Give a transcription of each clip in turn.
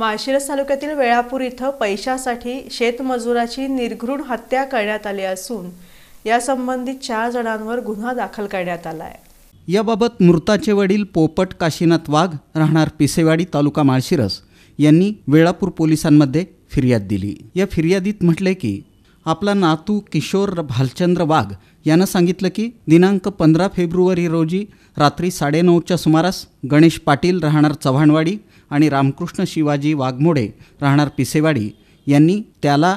माळशिरस तालुक्यातील वेळापूर इथं पैशासाठी शेतमजुराची निर्घृण हत्या करण्यात आली असून यासंबंधी चार जणांवर गुन्हा दाखल करण्यात आला आहे याबाबत मृताचे वडील पोपट काशीनाथ वाघ राहणार पिसेवाडी तालुका माळशिरस यांनी वेळापूर पोलिसांमध्ये फिर्याद दिली या फिर्यादीत म्हटले की आपला नातू किशोर भालचंद्र वाघ यानं सांगितलं की दिनांक पंधरा फेब्रुवारी रोजी रात्री साडेनऊच्या सुमारास गणेश पाटील राहणार चव्हाणवाडी आणि रामकृष्ण शिवाजी वाघमोडे राहणार पिसेवाडी यांनी त्याला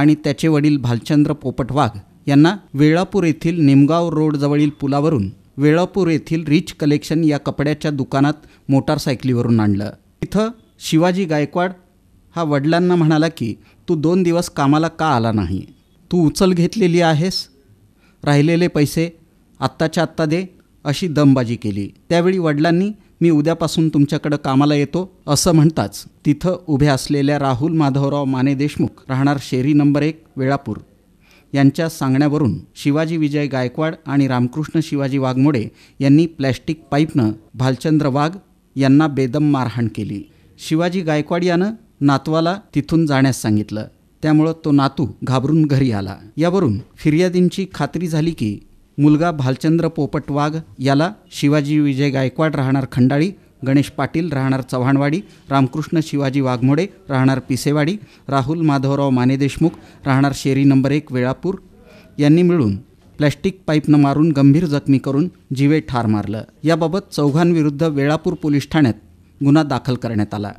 आणि त्याचे वडील भालचंद्र पोपट वाघ यांना वेळापूर येथील निमगाव रोडजवळील पुलावरून वेळापूर येथील रिच कलेक्शन या कपड्याच्या दुकानात मोटारसायकलीवरून आणलं तिथं शिवाजी गायकवाड हा वडिलांना म्हणाला की तू दोन दिवस कामाला का आला नाही तू उचल घेतलेली आहेस राहिलेले पैसे आत्ताच्या आत्ता दे अशी दमबाजी केली त्यावेळी वडिलांनी मी उद्यापासून तुमच्याकडं कामाला येतो असं म्हणताच तिथं उभ्या असलेल्या राहुल माधवराव माने देशमुख राहणार शेरी नंबर एक वेळापूर यांच्या सांगण्यावरून शिवाजी विजय गायकवाड आणि रामकृष्ण शिवाजी वाघमोडे यांनी प्लॅस्टिक पाईपनं भालचंद्र वाघ यांना बेदम मारहाण केली शिवाजी गायकवाड यानं नातवाला तिथून जाण्यास सांगितलं त्यामुळं तो नातू घाबरून घरी आला यावरून फिर्यादींची खात्री झाली की मुलगा भालचंद्र पोपट वाघ याला शिवाजी विजय गायकवाड राहणार खंडाळी गणेश पाटील राहणार चव्हाणवाडी रामकृष्ण शिवाजी वाघमोडे राहणार पिसेवाडी राहुल माधवराव माने देशमुख राहणार शेरी नंबर एक वेळापूर यांनी मिळून प्लॅस्टिक पाईपनं मारून गंभीर जखमी करून जीवे ठार मारलं याबाबत चौघांविरुद्ध वेळापूर पोलीस ठाण्यात गुन्हा दाखल करण्यात आला